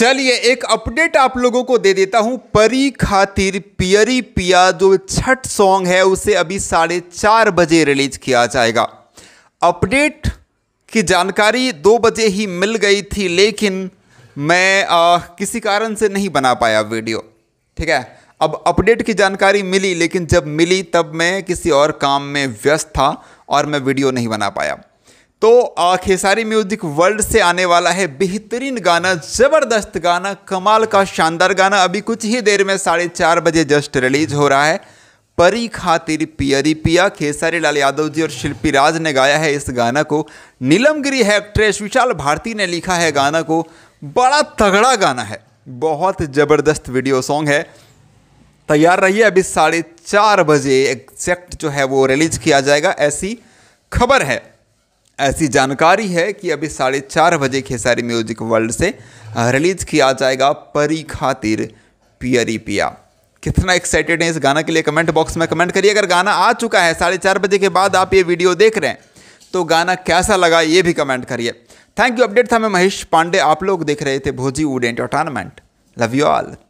चलिए एक अपडेट आप लोगों को दे देता हूं परी खातिर पियरी पिया जो छठ सॉन्ग है उसे अभी साढ़े चार बजे रिलीज किया जाएगा अपडेट की जानकारी दो बजे ही मिल गई थी लेकिन मैं आ, किसी कारण से नहीं बना पाया वीडियो ठीक है अब अपडेट की जानकारी मिली लेकिन जब मिली तब मैं किसी और काम में व्यस्त था और मैं वीडियो नहीं बना पाया तो खेसारी म्यूजिक वर्ल्ड से आने वाला है बेहतरीन गाना ज़बरदस्त गाना कमाल का शानदार गाना अभी कुछ ही देर में साढ़े चार बजे जस्ट रिलीज हो रहा है परी खातिर पियरी पिया खेसारी लाल यादव जी और शिल्पी राज ने गाया है इस गाना को नीलमगिरी है एक्ट्रेस विशाल भारती ने लिखा है गाना को बड़ा तगड़ा गाना है बहुत ज़बरदस्त वीडियो सॉन्ग है तैयार रहिए अभी साढ़े चार बजे एग्जैक्ट जो है वो रिलीज किया जाएगा ऐसी खबर है ऐसी जानकारी है कि अभी साढ़े चार बजे खेसारी म्यूजिक वर्ल्ड से रिलीज किया जाएगा परी खातिर पियरी पिया कितना एक्साइटेड है इस गाना के लिए कमेंट बॉक्स में कमेंट करिए अगर गाना आ चुका है साढ़े चार बजे के बाद आप ये वीडियो देख रहे हैं तो गाना कैसा लगा ये भी कमेंट करिए थैंक यू अपडेट था मैं महेश पांडे आप लोग देख रहे थे Bhojiwood entertainment love you all